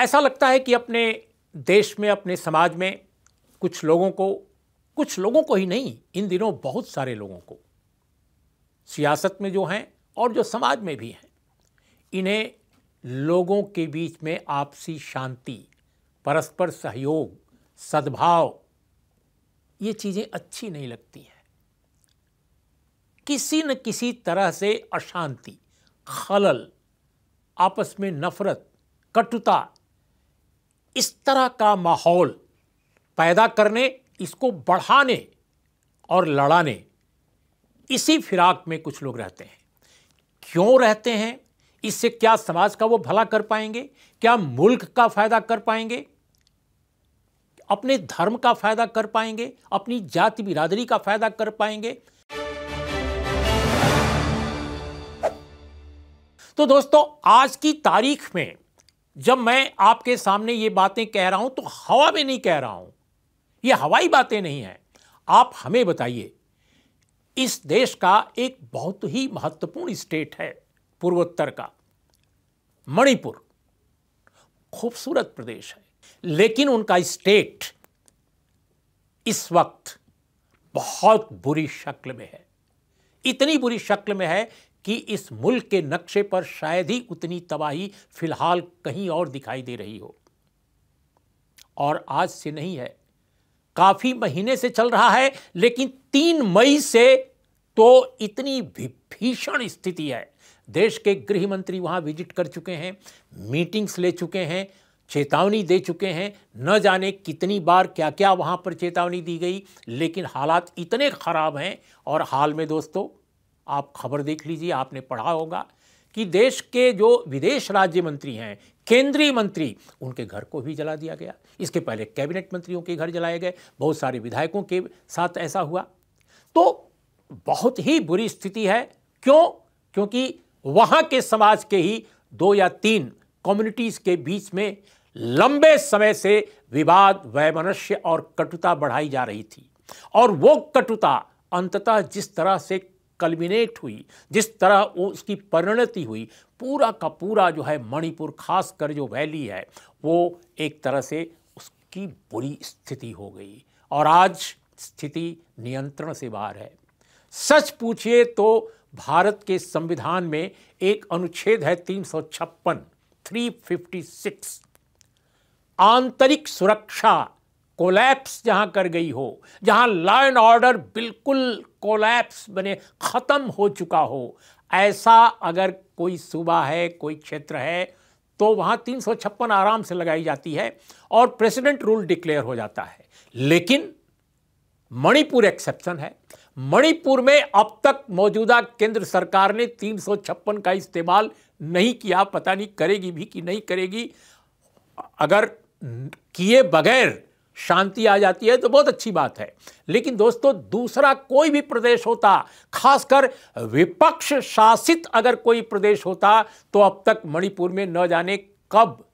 ऐसा लगता है कि अपने देश में अपने समाज में कुछ लोगों को कुछ लोगों को ही नहीं इन दिनों बहुत सारे लोगों को सियासत में जो हैं और जो समाज में भी हैं इन्हें लोगों के बीच में आपसी शांति परस्पर सहयोग सद्भाव ये चीज़ें अच्छी नहीं लगती हैं किसी न किसी तरह से अशांति खलल आपस में नफरत कटुता इस तरह का माहौल पैदा करने इसको बढ़ाने और लड़ाने इसी फिराक में कुछ लोग रहते हैं क्यों रहते हैं इससे क्या समाज का वो भला कर पाएंगे क्या मुल्क का फायदा कर पाएंगे अपने धर्म का फायदा कर पाएंगे अपनी जाति बिरादरी का फायदा कर पाएंगे तो दोस्तों आज की तारीख में जब मैं आपके सामने ये बातें कह रहा हूं तो हवा में नहीं कह रहा हूं ये हवाई बातें नहीं हैं आप हमें बताइए इस देश का एक बहुत ही महत्वपूर्ण स्टेट है पूर्वोत्तर का मणिपुर खूबसूरत प्रदेश है लेकिन उनका स्टेट इस वक्त बहुत बुरी शक्ल में है इतनी बुरी शक्ल में है कि इस मुल्क के नक्शे पर शायद ही उतनी तबाही फिलहाल कहीं और दिखाई दे रही हो और आज से नहीं है काफी महीने से चल रहा है लेकिन तीन मई से तो इतनी भीषण स्थिति है देश के गृह मंत्री वहां विजिट कर चुके हैं मीटिंग्स ले चुके हैं चेतावनी दे चुके हैं न जाने कितनी बार क्या क्या वहाँ पर चेतावनी दी गई लेकिन हालात इतने ख़राब हैं और हाल में दोस्तों आप खबर देख लीजिए आपने पढ़ा होगा कि देश के जो विदेश राज्य मंत्री हैं केंद्रीय मंत्री उनके घर को भी जला दिया गया इसके पहले कैबिनेट मंत्रियों के घर जलाए गए बहुत सारे विधायकों के साथ ऐसा हुआ तो बहुत ही बुरी स्थिति है क्यों क्योंकि वहाँ के समाज के ही दो या तीन कम्युनिटीज़ के बीच में लंबे समय से विवाद वैमनस्य और कटुता बढ़ाई जा रही थी और वो कटुता अंततः जिस तरह से कलमिनेट हुई जिस तरह उसकी परिणति हुई पूरा का पूरा जो है मणिपुर खासकर जो वैली है वो एक तरह से उसकी बुरी स्थिति हो गई और आज स्थिति नियंत्रण से बाहर है सच पूछिए तो भारत के संविधान में एक अनुच्छेद है तीन सौ छप्पन थ्री फिफ्टी सिक्स आंतरिक सुरक्षा कोलैप्स जहां कर गई हो जहां लॉ एंड ऑर्डर बिल्कुल कोलैप्स बने ख़त्म हो चुका हो ऐसा अगर कोई सूबा है कोई क्षेत्र है तो वहां तीन आराम से लगाई जाती है और प्रेसिडेंट रूल डिक्लेयर हो जाता है लेकिन मणिपुर एक्सेप्शन है मणिपुर में अब तक मौजूदा केंद्र सरकार ने तीन का इस्तेमाल नहीं किया पता नहीं करेगी भी कि नहीं करेगी अगर किए बगैर शांति आ जाती है तो बहुत अच्छी बात है लेकिन दोस्तों दूसरा कोई भी प्रदेश होता खासकर विपक्ष शासित अगर कोई प्रदेश होता तो अब तक मणिपुर में न जाने कब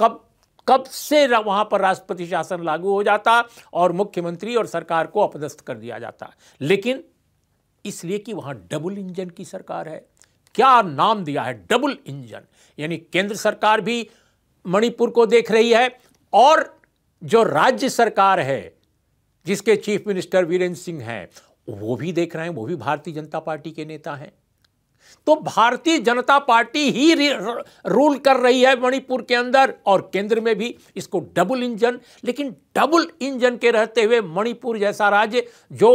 कब कब से वहां पर राष्ट्रपति शासन लागू हो जाता और मुख्यमंत्री और सरकार को अपदस्थ कर दिया जाता लेकिन इसलिए कि वहां डबल इंजन की सरकार है क्या नाम दिया है डबल इंजन यानी केंद्र सरकार भी मणिपुर को देख रही है और जो राज्य सरकार है जिसके चीफ मिनिस्टर वीरेंद्र सिंह हैं वो भी देख रहे हैं वो भी भारतीय जनता पार्टी के नेता हैं तो भारतीय जनता पार्टी ही रूल कर रही है मणिपुर के अंदर और केंद्र में भी इसको डबल इंजन लेकिन डबल इंजन के रहते हुए मणिपुर जैसा राज्य जो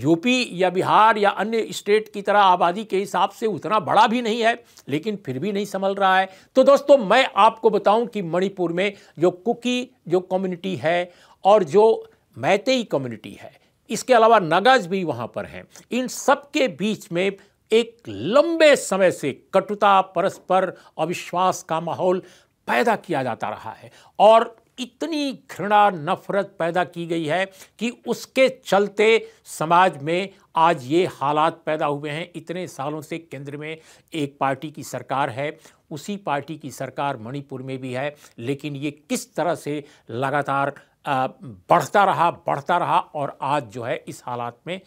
यूपी या बिहार या अन्य स्टेट की तरह आबादी के हिसाब से उतना बड़ा भी नहीं है लेकिन फिर भी नहीं संभल रहा है तो दोस्तों मैं आपको बताऊं कि मणिपुर में जो कुकी जो कम्युनिटी है और जो मैतेई कम्युनिटी है इसके अलावा नगाज भी वहाँ पर हैं इन सब के बीच में एक लंबे समय से कटुता परस्पर अविश्वास का माहौल पैदा किया जाता रहा है और इतनी घृणा नफरत पैदा की गई है कि उसके चलते समाज में आज ये हालात पैदा हुए हैं इतने सालों से केंद्र में एक पार्टी की सरकार है उसी पार्टी की सरकार मणिपुर में भी है लेकिन ये किस तरह से लगातार बढ़ता रहा बढ़ता रहा और आज जो है इस हालात में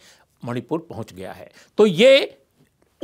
मणिपुर पहुंच गया है तो ये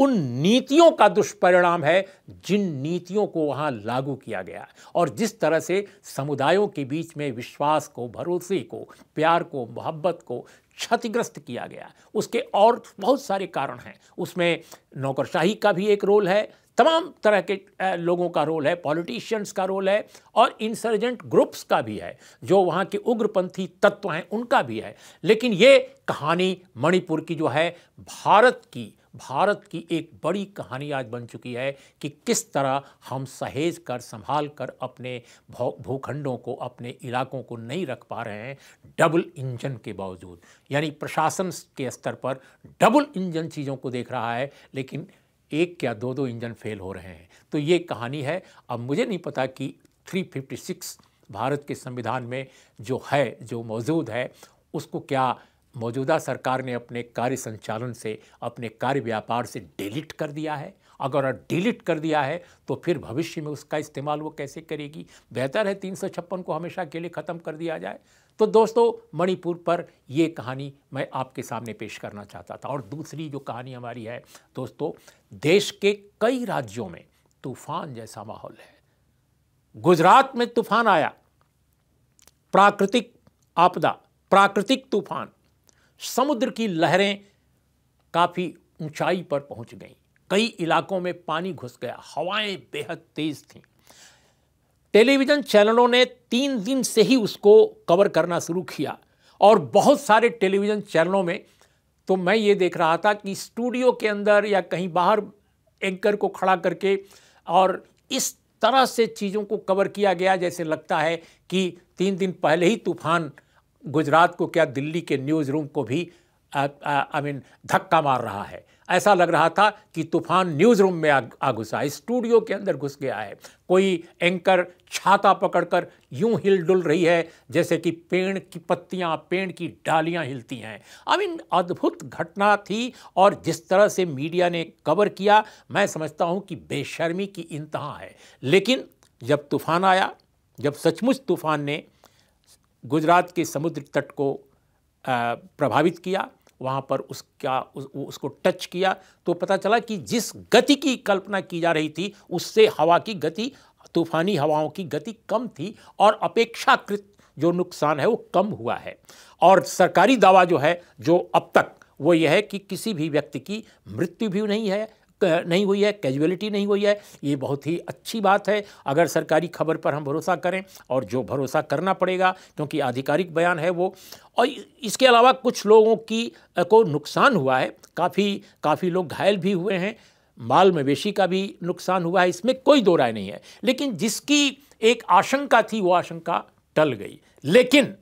उन नीतियों का दुष्परिणाम है जिन नीतियों को वहाँ लागू किया गया और जिस तरह से समुदायों के बीच में विश्वास को भरोसे को प्यार को मोहब्बत को क्षतिग्रस्त किया गया उसके और बहुत सारे कारण हैं उसमें नौकरशाही का भी एक रोल है तमाम तरह के लोगों का रोल है पॉलिटिशियंस का रोल है और इंसर्जेंट ग्रुप्स का भी है जो वहाँ के उग्रपंथी तत्व हैं उनका भी है लेकिन ये कहानी मणिपुर की जो है भारत की भारत की एक बड़ी कहानी आज बन चुकी है कि किस तरह हम सहेज कर संभाल कर अपने भूखंडों को अपने इलाकों को नहीं रख पा रहे हैं डबल इंजन के बावजूद यानी प्रशासन के स्तर पर डबल इंजन चीज़ों को देख रहा है लेकिन एक क्या दो दो इंजन फेल हो रहे हैं तो ये कहानी है अब मुझे नहीं पता कि 356 भारत के संविधान में जो है जो मौजूद है उसको क्या मौजूदा सरकार ने अपने कार्य संचालन से अपने कार्य व्यापार से डिलीट कर दिया है अगर डिलीट कर दिया है तो फिर भविष्य में उसका इस्तेमाल वो कैसे करेगी बेहतर है तीन को हमेशा के लिए ख़त्म कर दिया जाए तो दोस्तों मणिपुर पर ये कहानी मैं आपके सामने पेश करना चाहता था और दूसरी जो कहानी हमारी है दोस्तों देश के कई राज्यों में तूफान जैसा माहौल है गुजरात में तूफान आया प्राकृतिक आपदा प्राकृतिक तूफान समुद्र की लहरें काफ़ी ऊंचाई पर पहुंच गई कई इलाकों में पानी घुस गया हवाएं बेहद तेज़ थीं टेलीविज़न चैनलों ने तीन दिन से ही उसको कवर करना शुरू किया और बहुत सारे टेलीविज़न चैनलों में तो मैं ये देख रहा था कि स्टूडियो के अंदर या कहीं बाहर एंकर को खड़ा करके और इस तरह से चीज़ों को कवर किया गया जैसे लगता है कि तीन दिन पहले ही तूफान गुजरात को क्या दिल्ली के न्यूज़ रूम को भी आई मीन धक्का मार रहा है ऐसा लग रहा था कि तूफान न्यूज़ रूम में आ, घुसा घुसा स्टूडियो के अंदर घुस गया है कोई एंकर छाता पकड़कर यूं हिल डुल रही है जैसे कि पेड़ की पत्तियां पेड़ की डालियां हिलती हैं आई मीन अद्भुत घटना थी और जिस तरह से मीडिया ने कवर किया मैं समझता हूं कि बेशर्मी की इंतहा है लेकिन जब तूफान आया जब सचमुच तूफान ने गुजरात के समुद्र तट को प्रभावित किया वहाँ पर उसका उस, उसको टच किया तो पता चला कि जिस गति की कल्पना की जा रही थी उससे हवा की गति तूफानी हवाओं की गति कम थी और अपेक्षाकृत जो नुकसान है वो कम हुआ है और सरकारी दावा जो है जो अब तक वो यह है कि किसी भी व्यक्ति की मृत्यु भी नहीं है तो नहीं हुई है कैजुअलिटी नहीं हुई है ये बहुत ही अच्छी बात है अगर सरकारी खबर पर हम भरोसा करें और जो भरोसा करना पड़ेगा क्योंकि आधिकारिक बयान है वो और इसके अलावा कुछ लोगों की को नुकसान हुआ है काफ़ी काफ़ी लोग घायल भी हुए हैं माल मवेशी का भी नुकसान हुआ है इसमें कोई दो राय नहीं है लेकिन जिसकी एक आशंका थी वो आशंका टल गई लेकिन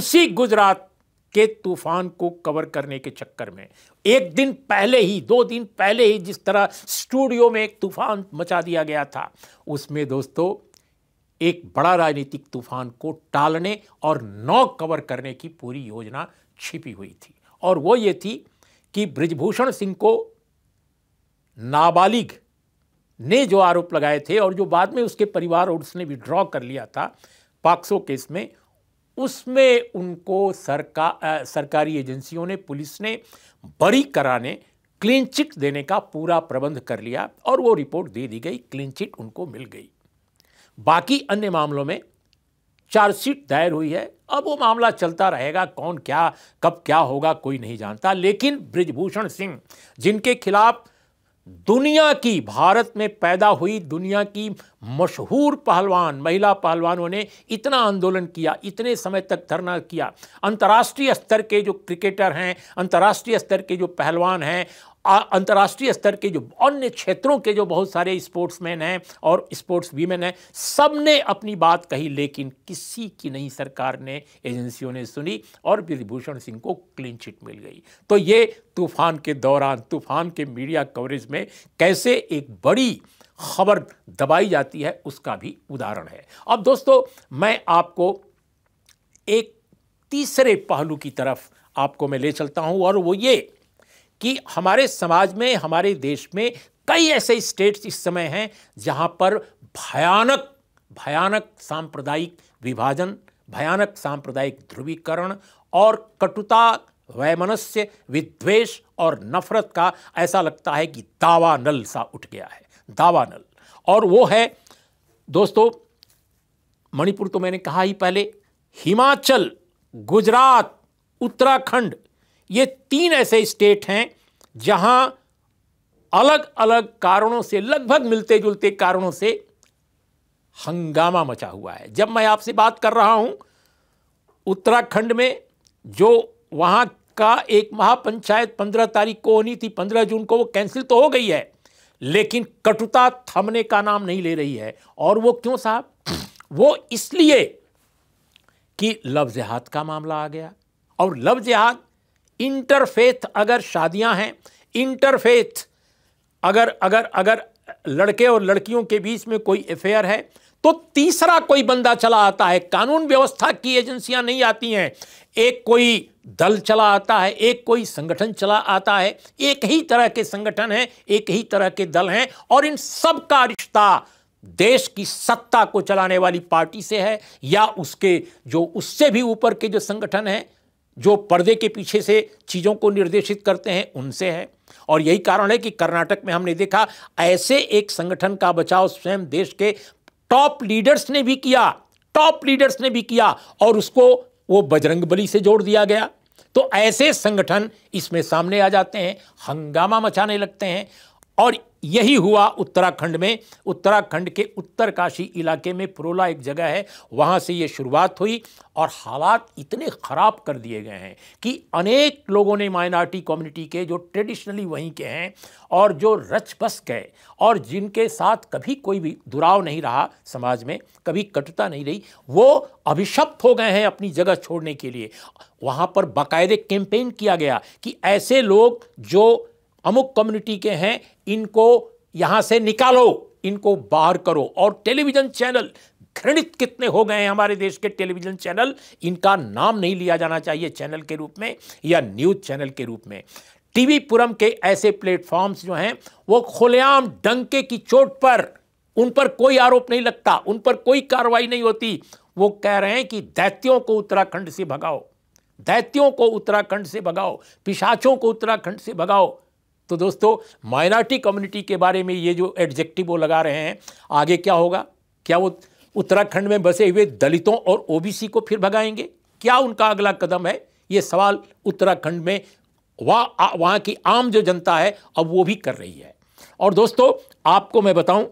उसी गुजरात के तूफान को कवर करने के चक्कर में एक दिन पहले ही दो दिन पहले ही जिस तरह स्टूडियो में एक तूफान मचा दिया गया था उसमें दोस्तों एक बड़ा राजनीतिक तूफान को टालने और नौ कवर करने की पूरी योजना छिपी हुई थी और वो ये थी कि ब्रिजभूषण सिंह को नाबालिग ने जो आरोप लगाए थे और जो बाद में उसके परिवार और उसने विड्रॉ कर लिया था पाक्सो केस में उसमें उनको सरका सरकारी एजेंसियों ने पुलिस ने बरी कराने क्लीन चिट देने का पूरा प्रबंध कर लिया और वो रिपोर्ट दे दी गई क्लीन चिट उनको मिल गई बाकी अन्य मामलों में चार्जशीट दायर हुई है अब वो मामला चलता रहेगा कौन क्या कब क्या होगा कोई नहीं जानता लेकिन ब्रिजभूषण सिंह जिनके खिलाफ दुनिया की भारत में पैदा हुई दुनिया की मशहूर पहलवान महिला पहलवानों ने इतना आंदोलन किया इतने समय तक धरना किया अंतर्राष्ट्रीय स्तर के जो क्रिकेटर हैं अंतर्राष्ट्रीय स्तर के जो पहलवान हैं अंतर्राष्ट्रीय स्तर के जो अन्य क्षेत्रों के जो बहुत सारे स्पोर्ट्समैन हैं और स्पोर्ट्स वीमेन हैं सब ने अपनी बात कही लेकिन किसी की नहीं सरकार ने एजेंसियों ने सुनी और विभूषण सिंह को क्लीन चिट मिल गई तो ये तूफान के दौरान तूफान के मीडिया कवरेज में कैसे एक बड़ी खबर दबाई जाती है उसका भी उदाहरण है अब दोस्तों मैं आपको एक तीसरे पहलू की तरफ आपको मैं ले चलता हूं और वो ये कि हमारे समाज में हमारे देश में कई ऐसे स्टेट्स इस समय हैं जहां पर भयानक भयानक सांप्रदायिक विभाजन भयानक सांप्रदायिक ध्रुवीकरण और कटुता वैमनस्य विद्वेष और नफरत का ऐसा लगता है कि दावा नल सा उठ गया है दावानल और वो है दोस्तों मणिपुर तो मैंने कहा ही पहले हिमाचल गुजरात उत्तराखंड ये तीन ऐसे स्टेट हैं जहां अलग अलग कारणों से लगभग मिलते जुलते कारणों से हंगामा मचा हुआ है जब मैं आपसे बात कर रहा हूं उत्तराखंड में जो वहां का एक महापंचायत पंद्रह तारीख को होनी थी पंद्रह जून को वो कैंसिल तो हो गई है लेकिन कटुता थमने का नाम नहीं ले रही है और वो क्यों साहब वो इसलिए कि लव जिहाद का मामला आ गया और लव जिहाद इंटरफेथ अगर शादियां हैं इंटरफेथ अगर अगर अगर लड़के और लड़कियों के बीच में कोई अफेयर है तो तीसरा कोई बंदा चला आता है कानून व्यवस्था की एजेंसियां नहीं आती हैं एक कोई दल चला आता है एक कोई संगठन चला आता है एक ही तरह के संगठन हैं एक ही तरह के दल हैं और इन सब का रिश्ता देश की सत्ता को चलाने वाली पार्टी से है या उसके जो उससे भी ऊपर के जो संगठन हैं जो पर्दे के पीछे से चीज़ों को निर्देशित करते हैं उनसे है और यही कारण है कि कर्नाटक में हमने देखा ऐसे एक संगठन का बचाव स्वयं देश के टॉप लीडर्स ने भी किया टॉप लीडर्स ने भी किया और उसको वो बजरंग बली से जोड़ दिया गया तो ऐसे संगठन इसमें सामने आ जाते हैं हंगामा मचाने लगते हैं और यही हुआ उत्तराखंड में उत्तराखंड के उत्तरकाशी इलाके में पुरोला एक जगह है वहाँ से ये शुरुआत हुई और हालात इतने ख़राब कर दिए गए हैं कि अनेक लोगों ने माइनॉरिटी कम्युनिटी के जो ट्रेडिशनली वहीं के हैं और जो रच बस गए और जिनके साथ कभी कोई भी दुराव नहीं रहा समाज में कभी कटुता नहीं रही वो अभिशप्त हो गए हैं अपनी जगह छोड़ने के लिए वहाँ पर बाकायदे कैंपेन किया गया कि ऐसे लोग जो अमुक कम्युनिटी के हैं इनको यहां से निकालो इनको बाहर करो और टेलीविज़न चैनल घृणित कितने हो गए हैं हमारे देश के टेलीविज़न चैनल इनका नाम नहीं लिया जाना चाहिए चैनल के रूप में या न्यूज़ चैनल के रूप में टीवी पुरम के ऐसे प्लेटफॉर्म्स जो हैं वो खुलेआम डंके की चोट पर उन पर कोई आरोप नहीं लगता उन पर कोई कार्रवाई नहीं होती वो कह रहे हैं कि दैत्यों को उत्तराखंड से भगाओ दैत्यों को उत्तराखंड से भगाओ पिशाचों को उत्तराखंड से भगाओ तो दोस्तों माइनॉरिटी कम्युनिटी के बारे में ये जो एडजेक्टिव वो लगा रहे हैं आगे क्या होगा क्या वो उत्तराखंड में बसे हुए दलितों और ओबीसी को फिर भगाएंगे क्या उनका अगला कदम है ये सवाल उत्तराखंड में वहाँ वहाँ की आम जो जनता है अब वो भी कर रही है और दोस्तों आपको मैं बताऊं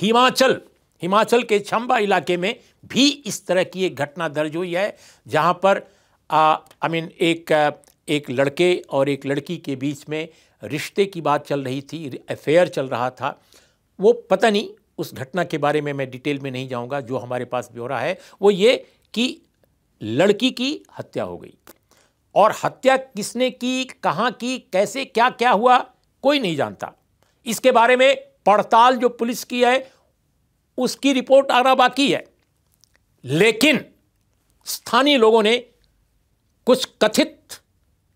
हिमाचल हिमाचल के चंबा इलाके में भी इस तरह की एक घटना दर्ज हुई है जहाँ पर आई मीन एक एक लड़के और एक लड़की के बीच में रिश्ते की बात चल रही थी अफेयर चल रहा था वो पता नहीं उस घटना के बारे में मैं डिटेल में नहीं जाऊंगा जो हमारे पास ब्यौरा है वो ये कि लड़की की हत्या हो गई और हत्या किसने की कहाँ की कैसे क्या क्या हुआ कोई नहीं जानता इसके बारे में पड़ताल जो पुलिस की है उसकी रिपोर्ट आना बाकी है लेकिन स्थानीय लोगों ने कुछ कथित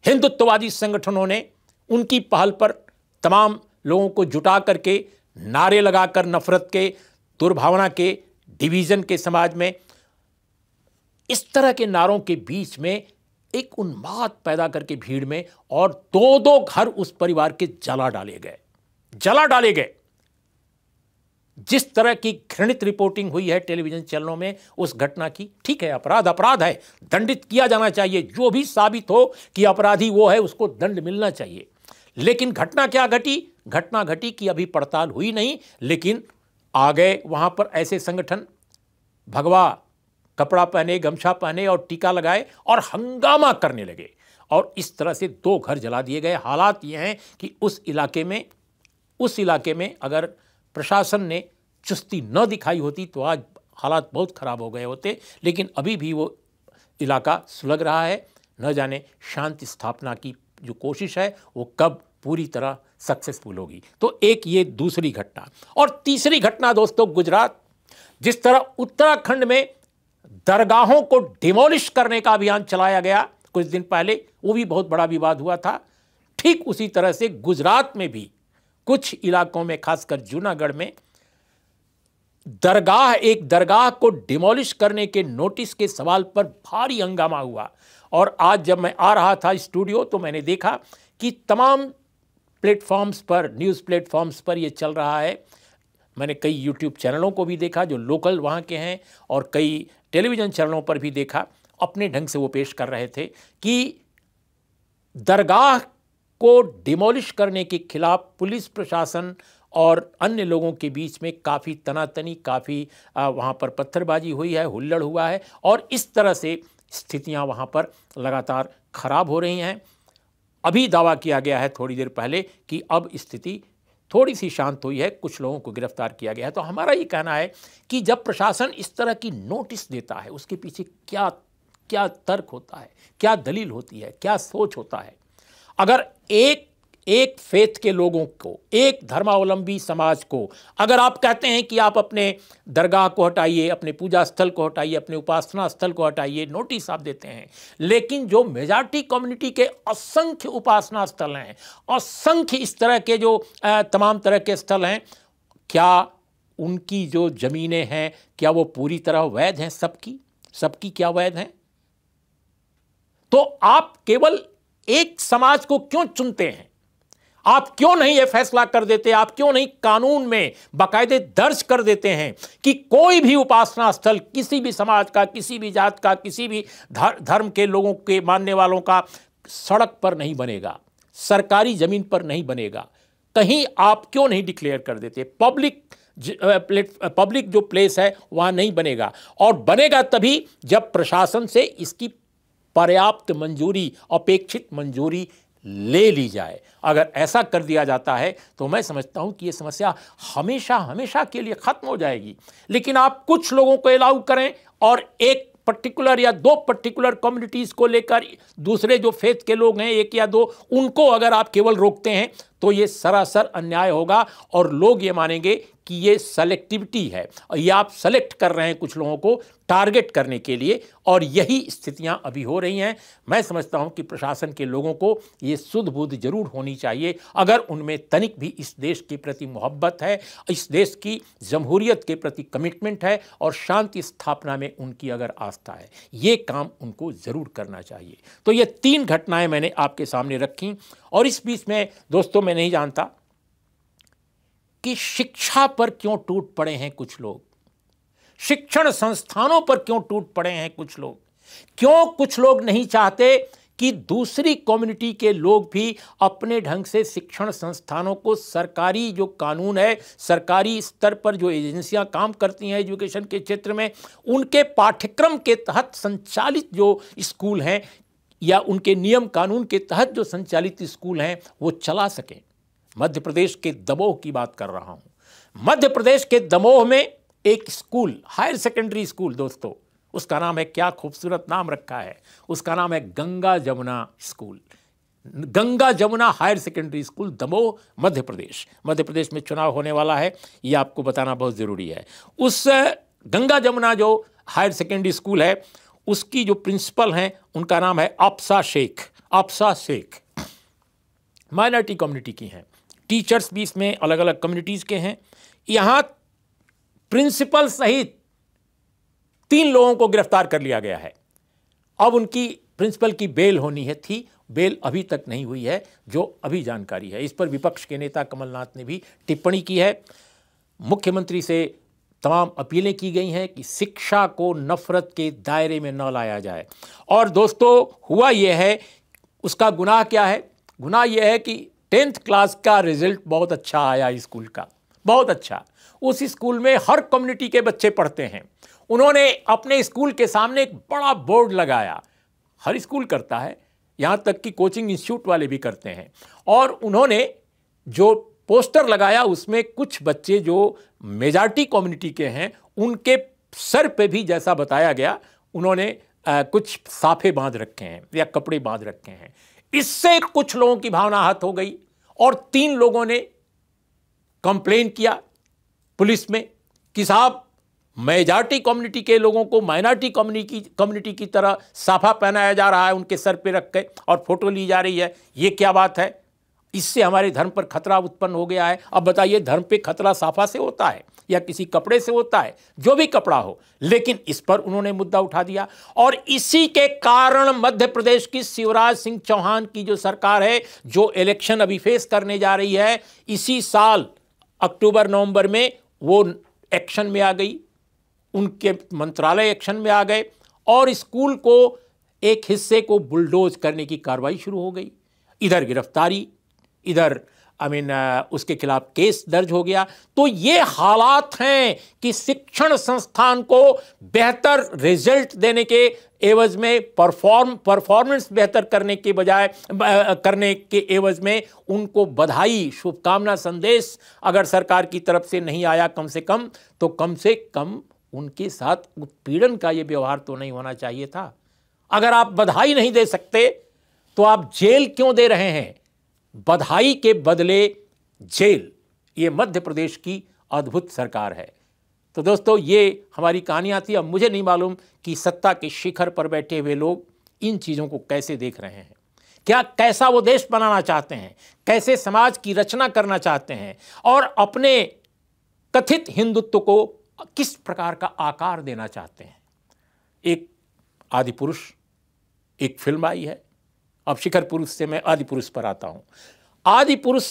हिंदुत्ववादी संगठनों ने उनकी पहल पर तमाम लोगों को जुटा करके नारे लगाकर नफरत के दुर्भावना के डिवीज़न के समाज में इस तरह के नारों के बीच में एक उन्माद पैदा करके भीड़ में और दो दो घर उस परिवार के जला डाले गए जला डाले गए जिस तरह की घृणित रिपोर्टिंग हुई है टेलीविजन चैनलों में उस घटना की ठीक है अपराध अपराध है दंडित किया जाना चाहिए जो भी साबित हो कि अपराधी वो है उसको दंड मिलना चाहिए लेकिन घटना क्या घटी घटना घटी कि अभी पड़ताल हुई नहीं लेकिन आ गए वहां पर ऐसे संगठन भगवा कपड़ा पहने गमछा पहने और टीका लगाए और हंगामा करने लगे और इस तरह से दो घर जला दिए गए हालात ये हैं कि उस इलाके में उस इलाके में अगर प्रशासन ने चुस्ती न दिखाई होती तो आज हालात बहुत खराब हो गए होते लेकिन अभी भी वो इलाका सुलग रहा है न जाने शांति स्थापना की जो कोशिश है वो कब पूरी तरह सक्सेसफुल होगी तो एक ये दूसरी घटना और तीसरी घटना दोस्तों गुजरात जिस तरह उत्तराखंड में दरगाहों को डिमोलिश करने का अभियान चलाया गया कुछ दिन पहले वो भी बहुत बड़ा विवाद हुआ था ठीक उसी तरह से गुजरात में भी कुछ इलाकों में खासकर जूनागढ़ में दरगाह एक दरगाह को डिमोलिश करने के नोटिस के सवाल पर भारी हंगामा हुआ और आज जब मैं आ रहा था स्टूडियो तो मैंने देखा कि तमाम प्लेटफॉर्म्स पर न्यूज़ प्लेटफॉर्म्स पर यह चल रहा है मैंने कई यूट्यूब चैनलों को भी देखा जो लोकल वहाँ के हैं और कई टेलीविज़न चैनलों पर भी देखा अपने ढंग से वो पेश कर रहे थे कि दरगाह को डिमोलिश करने के खिलाफ पुलिस प्रशासन और अन्य लोगों के बीच में काफ़ी तनातनी काफ़ी वहाँ पर पत्थरबाजी हुई है हुल्लड़ हुआ है और इस तरह से स्थितियाँ वहाँ पर लगातार खराब हो रही हैं अभी दावा किया गया है थोड़ी देर पहले कि अब स्थिति थोड़ी सी शांत हुई है कुछ लोगों को गिरफ्तार किया गया है तो हमारा ये कहना है कि जब प्रशासन इस तरह की नोटिस देता है उसके पीछे क्या क्या तर्क होता है क्या दलील होती है क्या सोच होता है अगर एक एक फेथ के लोगों को एक धर्मावलंबी समाज को अगर आप कहते हैं कि आप अपने दरगाह को हटाइए अपने पूजा स्थल को हटाइए अपने उपासना स्थल को हटाइए नोटिस आप देते हैं लेकिन जो मेजॉरिटी कम्युनिटी के असंख्य उपासना स्थल हैं असंख्य इस तरह के जो तमाम तरह के स्थल हैं क्या उनकी जो ज़मीनें हैं क्या वो पूरी तरह वैध हैं सबकी सबकी क्या वैध हैं तो आप केवल एक समाज को क्यों चुनते हैं आप क्यों नहीं यह फैसला कर देते आप क्यों नहीं कानून में बाकायदे दर्ज कर देते हैं कि कोई भी उपासना स्थल किसी भी समाज का किसी भी जात का किसी भी धर्म के लोगों के मानने वालों का सड़क पर नहीं बनेगा सरकारी जमीन पर नहीं बनेगा कहीं आप क्यों नहीं डिक्लेयर कर देते पब्लिक पब्लिक जो प्लेस है वहां नहीं बनेगा और बनेगा तभी जब प्रशासन से इसकी पर्याप्त मंजूरी अपेक्षित मंजूरी ले ली जाए अगर ऐसा कर दिया जाता है तो मैं समझता हूं कि यह समस्या हमेशा हमेशा के लिए ख़त्म हो जाएगी लेकिन आप कुछ लोगों को अलाउ करें और एक पर्टिकुलर या दो पर्टिकुलर कम्युनिटीज़ को लेकर दूसरे जो फेथ के लोग हैं एक या दो उनको अगर आप केवल रोकते हैं तो ये सरासर अन्याय होगा और लोग ये मानेंगे कि ये सेलेक्टिविटी है और ये आप सेलेक्ट कर रहे हैं कुछ लोगों को टारगेट करने के लिए और यही स्थितियां अभी हो रही हैं मैं समझता हूं कि प्रशासन के लोगों को ये शुद्ध बुद्ध जरूर होनी चाहिए अगर उनमें तनिक भी इस देश के प्रति मोहब्बत है इस देश की जमहूरियत के प्रति कमिटमेंट है और शांति स्थापना में उनकी अगर आस्था है ये काम उनको ज़रूर करना चाहिए तो ये तीन घटनाएं मैंने आपके सामने रखी और इस बीच में दोस्तों मैं नहीं जानता कि शिक्षा पर क्यों टूट पड़े हैं कुछ लोग शिक्षण संस्थानों पर क्यों टूट पड़े हैं कुछ लोग क्यों कुछ लोग नहीं चाहते कि दूसरी कम्युनिटी के लोग भी अपने ढंग से शिक्षण संस्थानों को सरकारी जो कानून है सरकारी स्तर पर जो एजेंसियां काम करती हैं एजुकेशन के क्षेत्र में उनके पाठ्यक्रम के तहत संचालित जो स्कूल हैं या उनके नियम कानून के तहत जो संचालित स्कूल हैं वो चला सकें मध्य प्रदेश के दमोह की बात कर रहा हूं मध्य प्रदेश के दमोह में एक स्कूल हायर सेकेंडरी स्कूल दोस्तों उसका नाम है क्या खूबसूरत नाम रखा है उसका नाम है Ganga Jamuna school Ganga Jamuna higher secondary school Damoh Madhya Pradesh Madhya Pradesh में चुनाव होने वाला है ये आपको बताना बहुत ज़रूरी है उस गंगा जमुना जो हायर सेकेंडरी स्कूल है उसकी जो प्रिंसिपल हैं उनका नाम है आपसा शेख आपसा शेख माइनॉरिटी कम्युनिटी की हैं टीचर्स भी इसमें अलग अलग कम्युनिटीज़ के हैं यहाँ प्रिंसिपल सहित तीन लोगों को गिरफ्तार कर लिया गया है अब उनकी प्रिंसिपल की बेल होनी है थी बेल अभी तक नहीं हुई है जो अभी जानकारी है इस पर विपक्ष के नेता कमलनाथ ने भी टिप्पणी की है मुख्यमंत्री से तमाम अपीलें की गई हैं कि शिक्षा को नफरत के दायरे में न लाया जाए और दोस्तों हुआ यह है उसका गुनाह क्या है गुनाह यह है कि टेंथ क्लास का रिजल्ट बहुत अच्छा आया स्कूल का बहुत अच्छा उस स्कूल में हर कम्युनिटी के बच्चे पढ़ते हैं उन्होंने अपने स्कूल के सामने एक बड़ा बोर्ड लगाया हर स्कूल करता है यहाँ तक कि कोचिंग इंस्टीट्यूट वाले भी करते हैं और उन्होंने जो पोस्टर लगाया उसमें कुछ बच्चे जो मेजॉरिटी कम्युनिटी के हैं उनके सर पे भी जैसा बताया गया उन्होंने आ, कुछ साफे बांध रखे हैं या कपड़े बांध रखे हैं इससे कुछ लोगों की भावना हत हो गई और तीन लोगों ने कंप्लेन किया पुलिस में कि साहब मेजॉरिटी कम्युनिटी के लोगों को माइनॉरिटी कम्युनिटी कम्युनिटी की तरह साफा पहनाया जा रहा है उनके सर पे रख के और फोटो ली जा रही है ये क्या बात है इससे हमारे धर्म पर खतरा उत्पन्न हो गया है अब बताइए धर्म पे खतरा साफा से होता है या किसी कपड़े से होता है जो भी कपड़ा हो लेकिन इस पर उन्होंने मुद्दा उठा दिया और इसी के कारण मध्य प्रदेश की शिवराज सिंह चौहान की जो सरकार है जो इलेक्शन अभी फेस करने जा रही है इसी साल अक्टूबर नवंबर में वो एक्शन में आ गई उनके मंत्रालय एक्शन में आ गए और स्कूल को एक हिस्से को बुलडोज करने की कार्रवाई शुरू हो गई इधर गिरफ्तारी इधर आई मीन uh, उसके खिलाफ केस दर्ज हो गया तो ये हालात हैं कि शिक्षण संस्थान को बेहतर रिजल्ट देने के एवज में परफॉर्म परफॉर्मेंस बेहतर करने के बजाय करने के एवज में उनको बधाई शुभकामना संदेश अगर सरकार की तरफ से नहीं आया कम से कम तो कम से कम उनके साथ उत्पीड़न का ये व्यवहार तो नहीं होना चाहिए था अगर आप बधाई नहीं दे सकते तो आप जेल क्यों दे रहे हैं बधाई के बदले जेल ये मध्य प्रदेश की अद्भुत सरकार है तो दोस्तों ये हमारी कहानियाँ थी अब मुझे नहीं मालूम कि सत्ता के शिखर पर बैठे हुए लोग इन चीज़ों को कैसे देख रहे हैं क्या कैसा वो देश बनाना चाहते हैं कैसे समाज की रचना करना चाहते हैं और अपने कथित हिंदुत्व को किस प्रकार का आकार देना चाहते हैं एक आदि पुरुष एक फिल्म आई है अब शिखर पुरुष से मैं आदि पुरुष पर आता हूं आदि पुरुष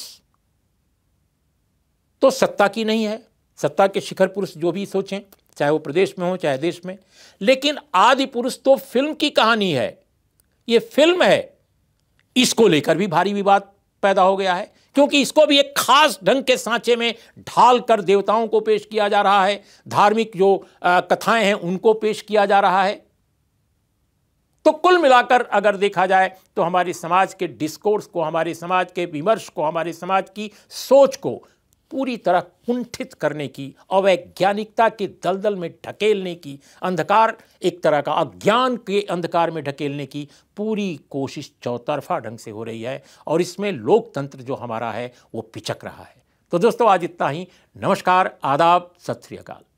तो सत्ता की नहीं है सत्ता के शिखर पुरुष जो भी सोचें चाहे वो प्रदेश में हो चाहे देश में लेकिन आदि पुरुष तो फिल्म की कहानी है ये फिल्म है इसको लेकर भी भारी विवाद पैदा हो गया है क्योंकि इसको भी एक खास ढंग के सांचे में ढाल कर देवताओं को पेश किया जा रहा है धार्मिक जो कथाएं हैं उनको पेश किया जा रहा है तो कुल मिलाकर अगर देखा जाए तो हमारे समाज के डिस्कोर्स को हमारे समाज के विमर्श को हमारे समाज की सोच को पूरी तरह कुंठित करने की अवैज्ञानिकता के दलदल में ढकेलने की अंधकार एक तरह का अज्ञान के अंधकार में ढकेलने की पूरी कोशिश चौतरफा ढंग से हो रही है और इसमें लोकतंत्र जो हमारा है वो पिचक रहा है तो दोस्तों आज इतना ही नमस्कार आदाब सत श्रीकाल